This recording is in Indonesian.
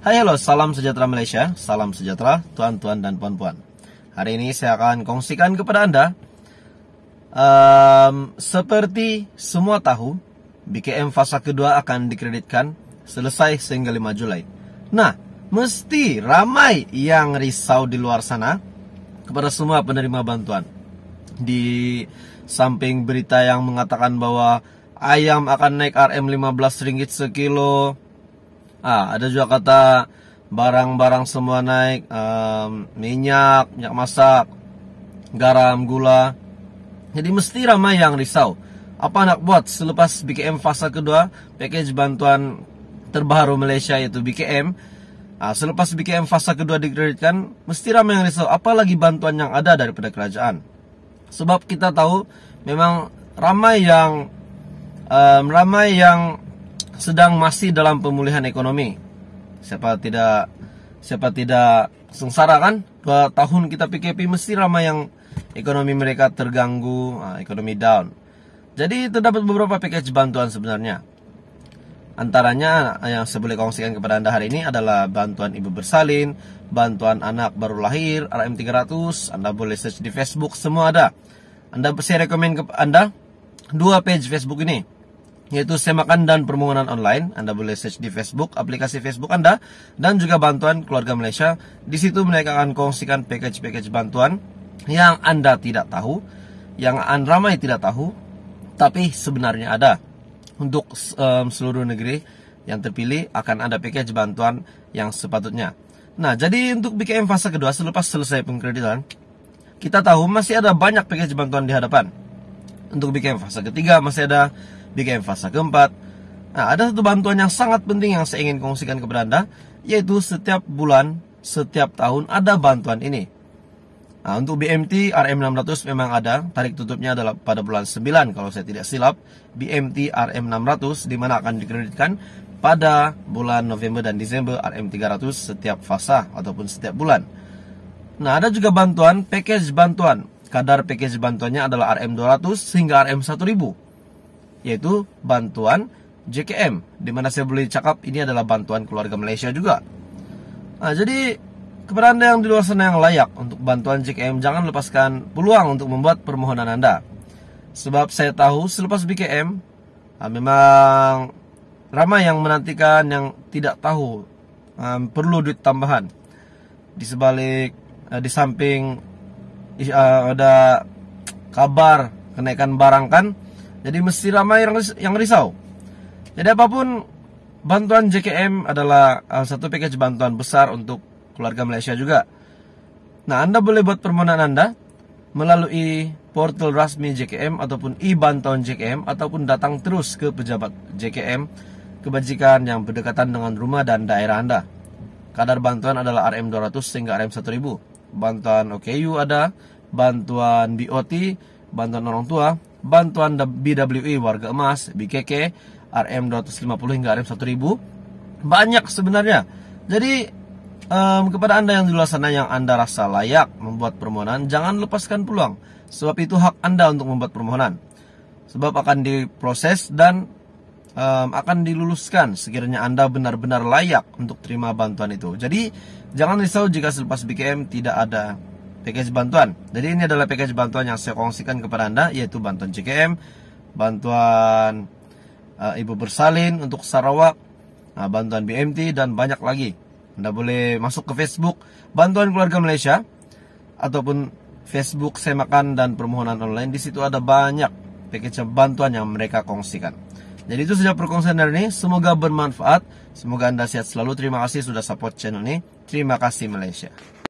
Hai halo, salam sejahtera Malaysia, salam sejahtera tuan-tuan dan puan-puan. Hari ini saya akan kongsikan kepada Anda um, Seperti semua tahu, BKM fasa kedua akan dikreditkan selesai sehingga 5 Julai Nah, mesti ramai yang risau di luar sana kepada semua penerima bantuan Di samping berita yang mengatakan bahwa ayam akan naik RM15 sekilo Ah, ada juga kata barang-barang semua naik, um, minyak, minyak masak, garam, gula. Jadi mesti ramai yang risau. Apa nak buat selepas BKM fasa kedua, package bantuan terbaru Malaysia yaitu BKM. Ah, selepas BKM fasa kedua dikreditkan, mesti ramai yang risau. Apalagi bantuan yang ada daripada kerajaan. Sebab kita tahu memang ramai yang um, ramai yang sedang masih dalam pemulihan ekonomi. Siapa tidak siapa tidak sengsara kan? Dua tahun kita PKP mesti ramai yang ekonomi mereka terganggu, ah, ekonomi down. Jadi terdapat beberapa package bantuan sebenarnya. Antaranya yang saya boleh kongsikan kepada Anda hari ini adalah bantuan ibu bersalin, bantuan anak baru lahir, RM300, Anda boleh search di Facebook, semua ada. Anda saya rekomend ke Anda dua page Facebook ini yaitu semakan dan permohonan online. Anda boleh search di Facebook, aplikasi Facebook Anda, dan juga bantuan keluarga Malaysia. Di situ mereka akan kongsikan package-package bantuan yang Anda tidak tahu, yang anda ramai tidak tahu, tapi sebenarnya ada untuk um, seluruh negeri yang terpilih akan ada package bantuan yang sepatutnya. Nah, jadi untuk BKM fase kedua selepas selesai pengkreditan, kita tahu masih ada banyak package bantuan di hadapan untuk BKM fase ketiga masih ada BKM fase keempat. Nah, ada satu bantuan yang sangat penting yang saya ingin kongsikan kepada Anda, yaitu setiap bulan, setiap tahun ada bantuan ini. Nah, untuk BMT RM600 memang ada, tarik tutupnya adalah pada bulan 9 kalau saya tidak silap, BMT RM600 dimana akan dikreditkan pada bulan November dan Desember RM300 setiap fasa ataupun setiap bulan. Nah, ada juga bantuan package bantuan Kadar package bantuannya adalah RM200 hingga RM1000, yaitu bantuan JKM, di mana saya boleh cakap ini adalah bantuan keluarga Malaysia juga. Nah, jadi kepada Anda yang di luar sana yang layak untuk bantuan JKM, jangan lepaskan peluang untuk membuat permohonan Anda. Sebab saya tahu selepas BKM, nah, memang ramai yang menantikan yang tidak tahu um, perlu duit tambahan. Di sebalik, uh, di samping uh, ada kabar kenaikan barang kan jadi mesti ramai yang, yang risau jadi apapun bantuan JKM adalah uh, satu package bantuan besar untuk keluarga Malaysia juga nah anda boleh buat permohonan anda melalui portal resmi JKM ataupun e-bantuan JKM ataupun datang terus ke pejabat JKM kebajikan yang berdekatan dengan rumah dan daerah Anda. Kadar bantuan adalah RM200 hingga RM1000 bantuan OKU ada, bantuan BOT, bantuan orang tua, bantuan BWI e, warga emas, BKK, RM250 hingga RM1000. Banyak sebenarnya. Jadi um, kepada Anda yang di luar sana yang Anda rasa layak membuat permohonan, jangan lepaskan peluang. Sebab itu hak Anda untuk membuat permohonan. Sebab akan diproses dan um, akan diluluskan sekiranya Anda benar-benar layak untuk terima bantuan itu. Jadi, jangan risau jika selepas BKM tidak ada package bantuan. Jadi, ini adalah package bantuan yang saya kongsikan kepada Anda, yaitu bantuan CKM, bantuan uh, Ibu Bersalin untuk Sarawak, uh, bantuan BMT, dan banyak lagi. Anda boleh masuk ke Facebook Bantuan Keluarga Malaysia, ataupun Facebook Semakan dan Permohonan Online. Di situ ada banyak package bantuan yang mereka kongsikan. Jadi itu saja perkongsian dari ini. Semoga bermanfaat. Semoga Anda sehat selalu. Terima kasih sudah support channel ini. Terima kasih Malaysia.